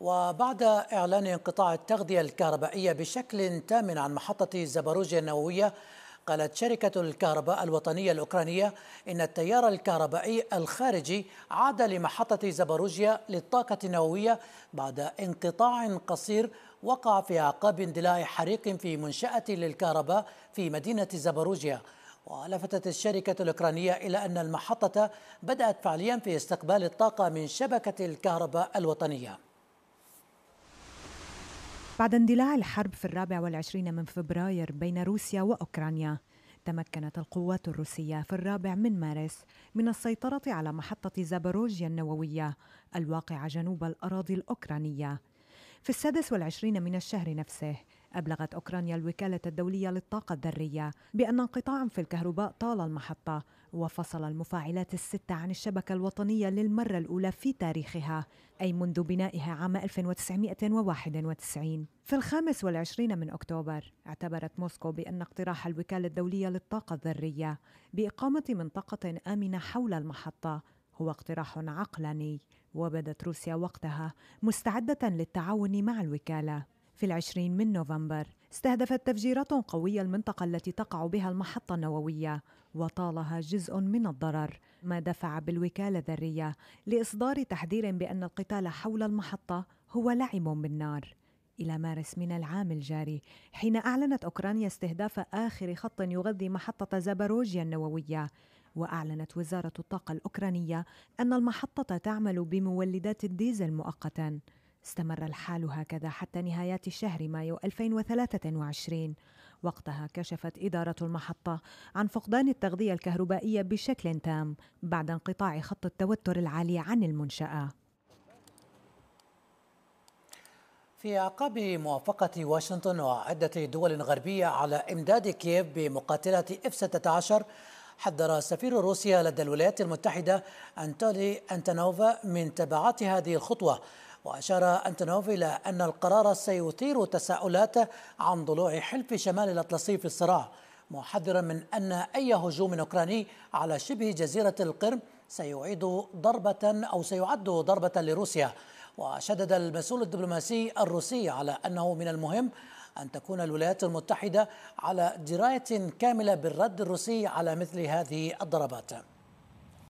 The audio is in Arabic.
وبعد إعلان انقطاع التغذية الكهربائية بشكل تام عن محطة زبروجيا النووية قالت شركة الكهرباء الوطنية الأوكرانية إن التيار الكهربائي الخارجي عاد لمحطة زبروجيا للطاقة النووية بعد انقطاع قصير وقع في أعقاب اندلاع حريق في منشأة للكهرباء في مدينة زبروجيا ولفتت الشركة الأوكرانية إلى أن المحطة بدأت فعليا في استقبال الطاقة من شبكة الكهرباء الوطنية بعد اندلاع الحرب في الرابع والعشرين من فبراير بين روسيا وأوكرانيا تمكنت القوات الروسية في الرابع من مارس من السيطرة على محطة زاباروجيا النووية الواقعة جنوب الأراضي الأوكرانية في السادس والعشرين من الشهر نفسه أبلغت أوكرانيا الوكالة الدولية للطاقة الذرية بأن انقطاعا في الكهرباء طال المحطة وفصل المفاعلات الستة عن الشبكة الوطنية للمرة الأولى في تاريخها أي منذ بنائها عام 1991 في الخامس والعشرين من أكتوبر اعتبرت موسكو بأن اقتراح الوكالة الدولية للطاقة الذرية بإقامة منطقة آمنة حول المحطة هو اقتراح عقلاني وبدت روسيا وقتها مستعدة للتعاون مع الوكالة في العشرين من نوفمبر استهدفت تفجيرات قوية المنطقة التي تقع بها المحطة النووية وطالها جزء من الضرر ما دفع بالوكالة الذرية لإصدار تحذير بأن القتال حول المحطة هو لعب بالنار إلى مارس من العام الجاري حين أعلنت أوكرانيا استهداف آخر خط يغذي محطة زاباروجيا النووية وأعلنت وزارة الطاقة الأوكرانية أن المحطة تعمل بمولدات الديزل مؤقتا استمر الحال هكذا حتى نهايات شهر مايو 2023 وقتها كشفت إدارة المحطة عن فقدان التغذية الكهربائية بشكل تام بعد انقطاع خط التوتر العالي عن المنشأة في أعقاب موافقة واشنطن وعدة دول غربية على إمداد كييف بمقاتلة F-16 حذر سفير روسيا لدى الولايات المتحدة أنتولي أنتانوفا من تبعات هذه الخطوة وأشار أنتونوف إلى أن القرار سيثير تساؤلات عن ضلوع حلف شمال الأطلسي في الصراع محذرا من أن أي هجوم أوكراني على شبه جزيرة القرم سيعيد ضربة أو سيعد ضربة لروسيا وشدد المسؤول الدبلوماسي الروسي على أنه من المهم أن تكون الولايات المتحدة على دراية كاملة بالرد الروسي على مثل هذه الضربات